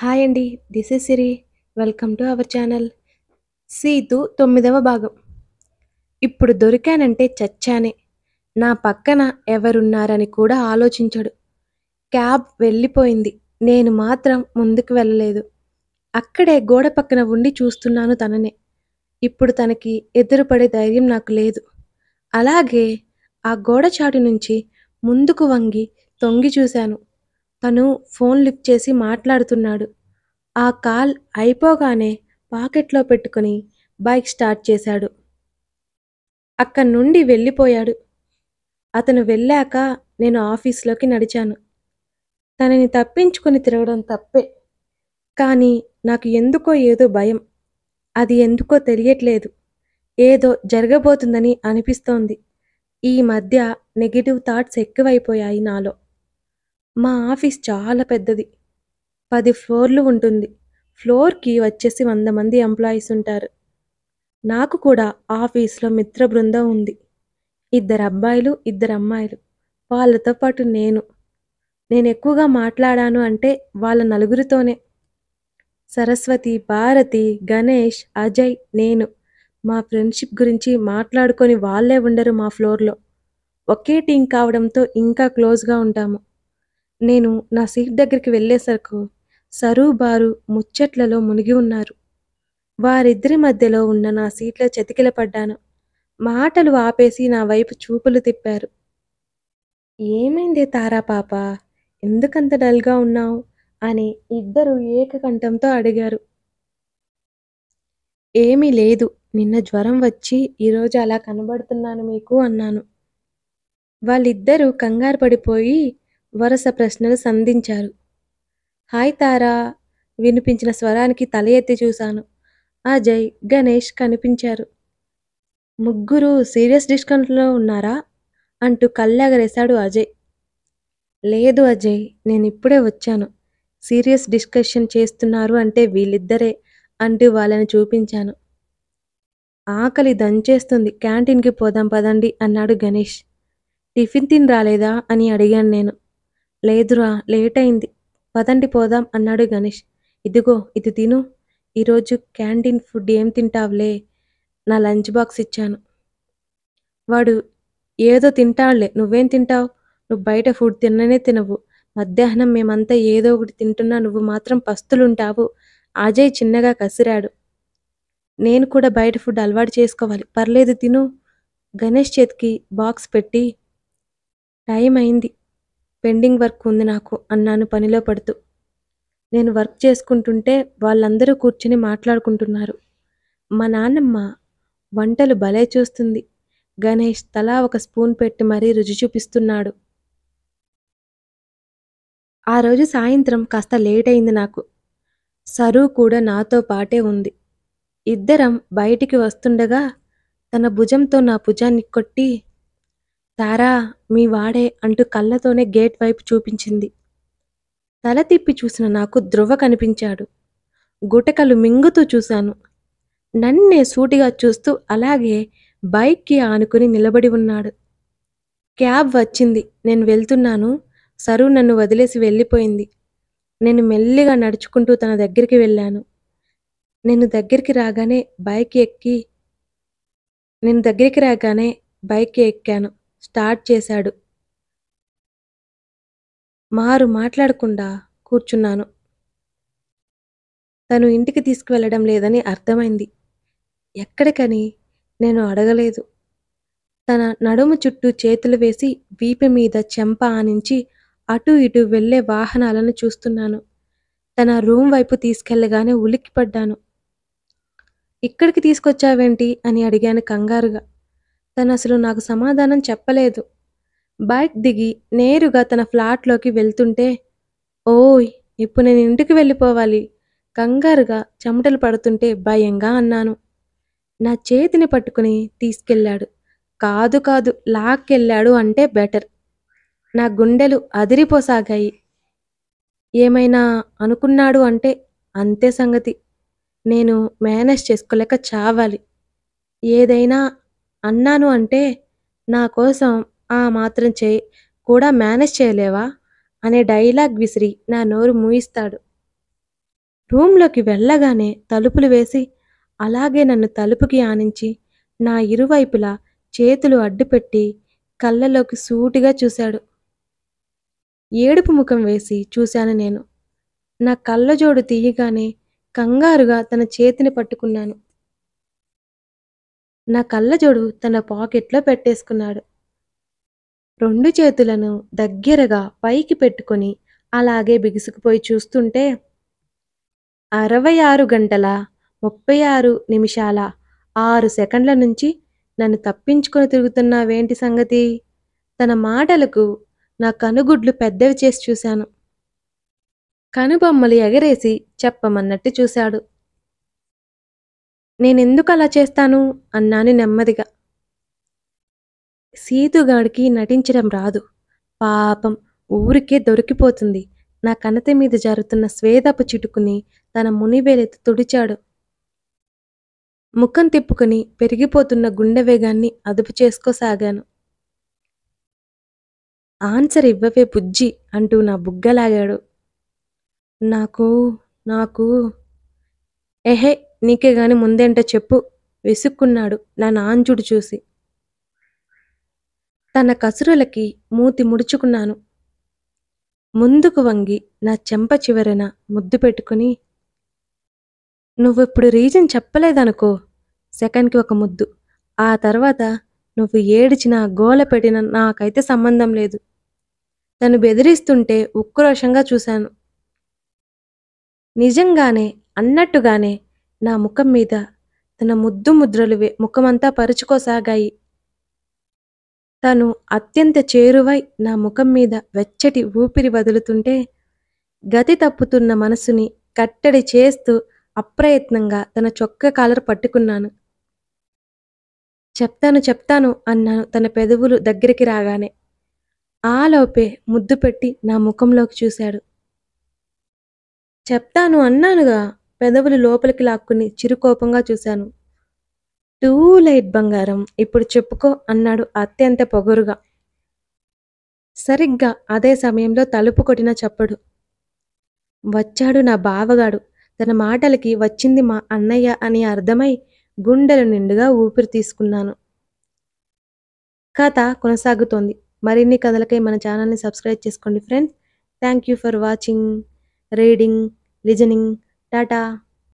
hi అండి this is Siri welcome to our channel సీతు తొమ్మిదవ భాగం ఇప్పుడు దొరికానంటే చచ్చానే నా పక్కన ఎవరున్నారని కూడా ఆలోచించడు క్యాబ్ వెళ్ళిపోయింది నేను మాత్రం ముందుకు వెళ్ళలేదు అక్కడే గోడ పక్కన ఉండి చూస్తున్నాను తననే ఇప్పుడు తనకి ఎదురుపడే ధైర్యం నాకు లేదు అలాగే ఆ గోడ చాటు నుంచి ముందుకు వంగి తొంగి చూశాను తను ఫోన్ లిఫ్ట్ చేసి మాట్లాడుతున్నాడు ఆ కాల్ అయిపోగానే పాకెట్లో పెట్టుకుని బైక్ స్టార్ట్ చేశాడు అక్కడి నుండి వెళ్ళిపోయాడు అతను వెళ్ళాక నేను ఆఫీస్లోకి నడిచాను తనని తప్పించుకొని తిరగడం తప్పే కానీ నాకు ఎందుకో ఏదో భయం అది ఎందుకో తెలియట్లేదు ఏదో జరగబోతుందని అనిపిస్తోంది ఈ మధ్య నెగిటివ్ థాట్స్ ఎక్కువైపోయాయి నాలో మా ఆఫీస్ చాలా పెద్దది పది ఫ్లోర్లు ఉంటుంది ఫ్లోర్కి వచ్చేసి వంద మంది ఎంప్లాయీస్ ఉంటారు నాకు కూడా ఆఫీస్లో మిత్ర బృందం ఉంది ఇద్దరు అబ్బాయిలు ఇద్దరు అమ్మాయిలు వాళ్ళతో పాటు నేను నేను ఎక్కువగా మాట్లాడాను అంటే వాళ్ళ నలుగురితోనే సరస్వతి భారతి గణేష్ అజయ్ నేను మా ఫ్రెండ్షిప్ గురించి మాట్లాడుకొని వాళ్ళే ఉండరు మా ఫ్లోర్లో ఒకే టీం కావడంతో ఇంకా క్లోజ్గా ఉంటాము నేను నా సీట్ దగ్గరికి వెళ్ళేసరకు సరూబారు ముచ్చట్లలో మునిగి ఉన్నారు వారిద్దరి మధ్యలో ఉన్న నా సీట్లో చెతికిల పడ్డాను మాటలు ఆపేసి నా వైపు చూపులు తిప్పారు ఏమైంది తారా పాప ఎందుకంత డల్గా ఉన్నావు అని ఇద్దరు ఏకకంఠంతో అడిగారు ఏమీ లేదు నిన్న జ్వరం వచ్చి ఈరోజు అలా కనబడుతున్నాను మీకు అన్నాను వాళ్ళిద్దరూ కంగారు పడిపోయి వరుస ప్రశ్నలు సంధించారు హాయ్ తారా వినిపించిన స్వరానికి తల ఎత్తి చూశాను అజయ్ గణేష్ కనిపించారు ముగ్గురు సీరియస్ డిస్కౌంట్లో ఉన్నారా అంటూ కళ్ళెగరేశాడు అజయ్ లేదు అజయ్ నేను ఇప్పుడే వచ్చాను సీరియస్ డిస్కషన్ చేస్తున్నారు అంటే వీళ్ళిద్దరే అంటూ వాళ్ళని చూపించాను ఆకలి దంచేస్తుంది క్యాంటీన్కి పోదాం పదండి అన్నాడు గణేష్ టిఫిన్ తిని రాలేదా అని అడిగాను నేను లేదురా లేట్ అయింది పదండి పోదాం అన్నాడు గణేష్ ఇదిగో ఇది తిను ఈరోజు క్యాంటీన్ ఫుడ్ ఏం తింటావులే నా లంచ్ బాక్స్ ఇచ్చాను వాడు ఏదో తింటావులే నువ్వేం తింటావు నువ్వు బయట ఫుడ్ తిననే తినవు మధ్యాహ్నం మేమంతా ఏదో ఒకటి తింటున్నా నువ్వు మాత్రం పస్తులుంటావు అజయ్ చిన్నగా కసిరాడు నేను కూడా బయట ఫుడ్ అలవాటు చేసుకోవాలి పర్లేదు తిను గణేష్ చేతికి బాక్స్ పెట్టి టైం అయింది పెండింగ్ వర్క్ ఉంది నాకు అన్నాను పనిలో పడుతూ నేను వర్క్ చేసుకుంటుంటే వాళ్ళందరూ కూర్చుని మాట్లాడుకుంటున్నారు మా నాన్నమ్మ వంటలు భలే చూస్తుంది గణేష్ తలా ఒక స్పూన్ పెట్టి మరీ రుచి చూపిస్తున్నాడు ఆ రోజు సాయంత్రం కాస్త లేట్ అయింది నాకు సరు కూడా నాతో పాటే ఉంది ఇద్దరం బయటికి వస్తుండగా తన భుజంతో నా భుజాన్ని కొట్టి తారా మీ వాడే అంటూ కళ్ళతోనే గేట్ వైపు చూపించింది తల తిప్పి చూసిన నాకు ధ్రువ కనిపించాడు గుటకలు మింగుతూ చూశాను నన్నే సూటిగా చూస్తూ అలాగే బైక్కి ఆనుకుని నిలబడి ఉన్నాడు క్యాబ్ వచ్చింది నేను వెళ్తున్నాను సరు నన్ను వదిలేసి వెళ్ళిపోయింది నేను మెల్లిగా నడుచుకుంటూ తన దగ్గరికి వెళ్ళాను నేను దగ్గరికి రాగానే బైక్ ఎక్కి నేను దగ్గరికి రాగానే బైక్ ఎక్కాను స్టార్ట్ చేశాడు మారు మాట్లాడకుండా కూర్చున్నాను తను ఇంటికి తీసుకువెళ్ళడం లేదని అర్థమైంది ఎక్కడికని నేను అడగలేదు తన నడుము చుట్టూ చేతులు వేసి వీపు మీద చెంప ఆనించి అటు ఇటు వెళ్లే వాహనాలను చూస్తున్నాను తన రూమ్ వైపు తీసుకెళ్లగానే ఉలిక్కిపడ్డాను ఇక్కడికి తీసుకొచ్చావేంటి అని అడిగాను కంగారుగా తను అసలు నాకు సమాధానం చెప్పలేదు బైక్ దిగి నేరుగా తన ఫ్లాట్లోకి వెళ్తుంటే ఓయ్ ఇప్పుడు నేను ఇంటికి వెళ్ళిపోవాలి కంగారుగా చెమటలు పడుతుంటే భయంగా అన్నాను నా చేతిని పట్టుకుని తీసుకెళ్ళాడు కాదు కాదు లాక్కెళ్ళాడు అంటే బెటర్ నా గుండెలు అదిరిపోసాగాయి ఏమైనా అనుకున్నాడు అంటే అంతే సంగతి నేను మేనేజ్ చేసుకోలేక చావాలి ఏదైనా అన్నాను అంటే నా కోసం ఆ మాత్రం చేయి కూడా మేనేజ్ చేయలేవా అనే డైలాగ్ విసిరి నా నోరు మూయిస్తాడు రూమ్లోకి వెళ్ళగానే తలుపులు వేసి అలాగే నన్ను తలుపుకి ఆనించి నా ఇరువైపులా చేతులు అడ్డుపెట్టి కళ్ళలోకి సూటిగా చూశాడు ఏడుపు ముఖం వేసి చూశాను నేను నా కళ్ళజోడు తీయగానే కంగారుగా తన చేతిని పట్టుకున్నాను నా కళ్ళజోడు తన పాకెట్లో పెట్టేసుకున్నాడు రెండు చేతులను దగ్గరగా పైకి పెట్టుకొని అలాగే బిగుసుకుపోయి చూస్తుంటే అరవై ఆరు గంటల ముప్పై ఆరు నిమిషాల ఆరు సెకండ్ల నుంచి నన్ను తప్పించుకొని తిరుగుతున్నావేంటి సంగతి తన మాటలకు నా కనుగుడ్లు పెద్దవి చేసి చూశాను కనుబొమ్మలు ఎగరేసి చెప్పమన్నట్టు చూశాడు నేనెందుకు అలా చేస్తాను అన్నాను నెమ్మదిగా సీతుగాడికి నటించడం రాదు పాపం ఊరికే దొరికిపోతుంది నా కనత మీద జరుగుతున్న స్వేదపు చిటుకుని తన మునివేలెత్తి తుడిచాడు ముఖం తిప్పుకుని పెరిగిపోతున్న గుండె వేగాన్ని అదుపు చేసుకోసాగాను ఆన్సర్ ఇవ్వవే బుజ్జి అంటూ నా బుగ్గలాగాడు నాకు నాకు ఎహే నీకే గాని ముందేంట చెప్పు విసుక్కున్నాడు నా నాంజుడు చూసి తన కసురులకి మూతి ముడుచుకున్నాను ముందుకు వంగి నా చెంప చివరన ముద్దు పెట్టుకుని నువ్విప్పుడు రీజన్ చెప్పలేదనుకో సెకండ్కి ఒక ముద్దు ఆ తర్వాత నువ్వు ఏడిచిన గోల పెట్టిన నాకైతే సంబంధం లేదు తను బెదిరిస్తుంటే ఉక్రోషంగా చూశాను నిజంగానే అన్నట్టుగానే నా ముఖం మీద తన ముద్దు ముద్రలు ముఖమంతా పరుచుకోసాగాయి తను అత్యంత చేరువై నా ముఖం మీద వెచ్చటి ఊపిరి వదులుతుంటే గతి తప్పుతున్న మనసుని కట్టడి చేస్తూ అప్రయత్నంగా తన చొక్క కాలర్ పట్టుకున్నాను చెప్తాను చెప్తాను అన్నాను తన పెదవులు దగ్గరికి రాగానే ఆలోపే ముద్దు పెట్టి నా ముఖంలోకి చూశాడు చెప్తాను అన్నానుగా పెదవులు లోపలికి లాక్కుని చిరుకోపంగా చూశాను టూ లైట్ బంగారం ఇప్పుడు చెప్పుకో అన్నాడు అత్యంత పొగరుగా సరిగ్గా అదే సమయంలో తలుపు కొట్టిన చప్పుడు వచ్చాడు నా బావగాడు తన మాటలకి వచ్చింది మా అన్నయ్య అని అర్థమై గుండెలు నిండుగా ఊపిరి తీసుకున్నాను కథ కొనసాగుతోంది మరిన్ని కథలకై మన ఛానల్ని సబ్స్క్రైబ్ చేసుకోండి friends thank you for watching reading listening Tata